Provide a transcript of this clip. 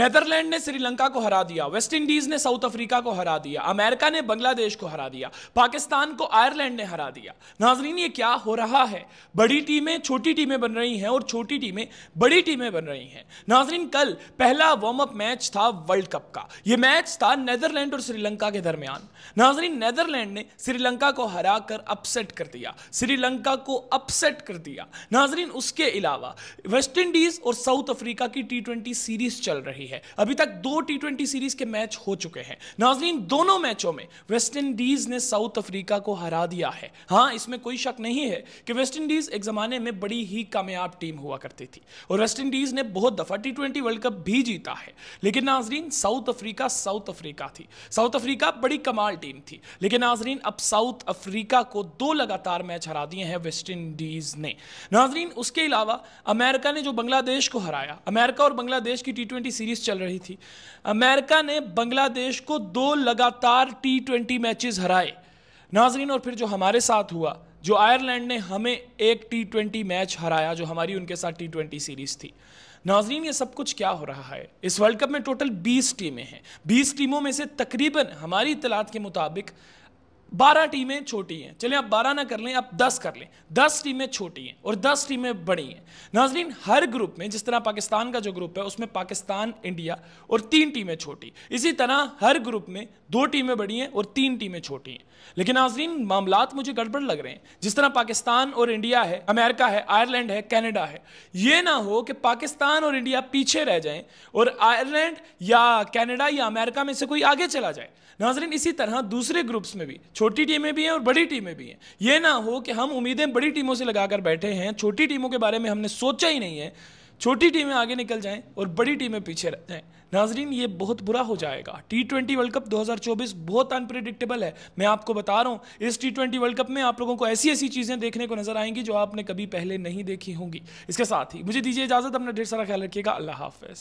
Netherland ने श्रीलंका को हरा दिया वेस्ट इंडीज ने साउथ अफ्रीका को हरा दिया अमेरिका ने बांग्लादेश को हरा दिया पाकिस्तान को आयरलैंड ने हरा दिया नाजरीन ये क्या हो रहा है बड़ी टीमें छोटी टीमें बन रही हैं और छोटी टीमें बड़ी टीमें बन रही हैं नाजरीन कल पहला वार्म अप मैच था वर्ल्ड कप का यह मैच था नैदरलैंड और श्रीलंका के दरमियान नाजरीन नेदरलैंड ने श्रीलंका को हरा कर अपसेट कर दिया श्रीलंका को अपसेट कर दिया नाजरीन उसके अलावा वेस्ट इंडीज और साउथ अफ्रीका की टी सीरीज चल रही रही है अभी तक दो टी ट्वेंटी सीरीज के मैच हो चुके हैं नाजरीन दोनों मैचों में वेस्ट इंडीज ने साउथ अफ्रीका को हरा दिया है हाँ इसमें कोई शक नहीं है कि वेस्ट इंडीज एक जमाने में बड़ी ही कामयाब टीम हुआ करती थी और वेस्ट इंडीज ने बहुत दफा टी ट्वेंटी वर्ल्ड कप भी जीता है लेकिन नाजरीन साउथ अफ्रीका साउथ अफ्रीका थी साउथ अफ्रीका बड़ी कमाल टीम थी लेकिन नाजरीन अब साउथ अफ्रीका को दो लगातार मैच हरा दिए हैं वेस्ट इंडीज ने नाजरीन उसके अलावा अमेरिका ने जो बांग्लादेश को हराया अमेरिका और बांग्लादेश की टी सीरीज सीरीज चल रही थी अमेरिका ने बांग्लादेश को दो लगातार टी ट्वेंटी मैचेज हराए नाजरीन और फिर जो हमारे साथ हुआ जो आयरलैंड ने हमें एक टी ट्वेंटी मैच हराया जो हमारी उनके साथ टी ट्वेंटी सीरीज थी नाजरीन ये सब कुछ क्या हो रहा है इस वर्ल्ड कप में टोटल 20 टीमें हैं 20 टीमों में से तकरीबन हमारी इतलात के मुताबिक बारह टीमें छोटी हैं चलिए आप बारह ना कर लें आप दस कर लें दस टीमें छोटी हैं और दस टीमें बड़ी हैं नाजरीन हर ग्रुप में जिस तरह पाकिस्तान का जो ग्रुप है उसमें पाकिस्तान इंडिया और तीन टीमें छोटी इसी तरह हर ग्रुप में दो टीमें बड़ी हैं और तीन टीमें छोटी हैं लेकिन नाजरीन मामला मुझे गड़बड़ लग रहे हैं जिस तरह पाकिस्तान और इंडिया है अमेरिका है आयरलैंड है कैनेडा है ये ना हो कि पाकिस्तान और इंडिया पीछे रह जाए और आयरलैंड या कैनेडा या अमेरिका में से कोई आगे चला जाए नाजरीन इसी तरह दूसरे ग्रुप्स में भी छोटी टीमें भी हैं और बड़ी टीमें भी हैं ये ना हो कि हम उम्मीदें बड़ी टीमों से लगाकर बैठे हैं छोटी टीमों के बारे में हमने सोचा ही नहीं है छोटी टीमें आगे निकल जाएं और बड़ी टीमें पीछे रह जाएं नाजरीन ये बहुत बुरा हो जाएगा टी ट्वेंटी वर्ल्ड कप 2024 बहुत अनप्रिडिक्टेबल है मैं आपको बता रहा हूँ इस टी ट्वेंटी वर्ल्ड कप में आप लोगों को ऐसी ऐसी चीज़ें देखने को नजर आएंगी जो आपने कभी पहले नहीं देखी होंगी इसके साथ ही मुझे दीजिए इजाज़त अपना ढेर सारा ख्याल रखिएगा अल्लाह हाफिज़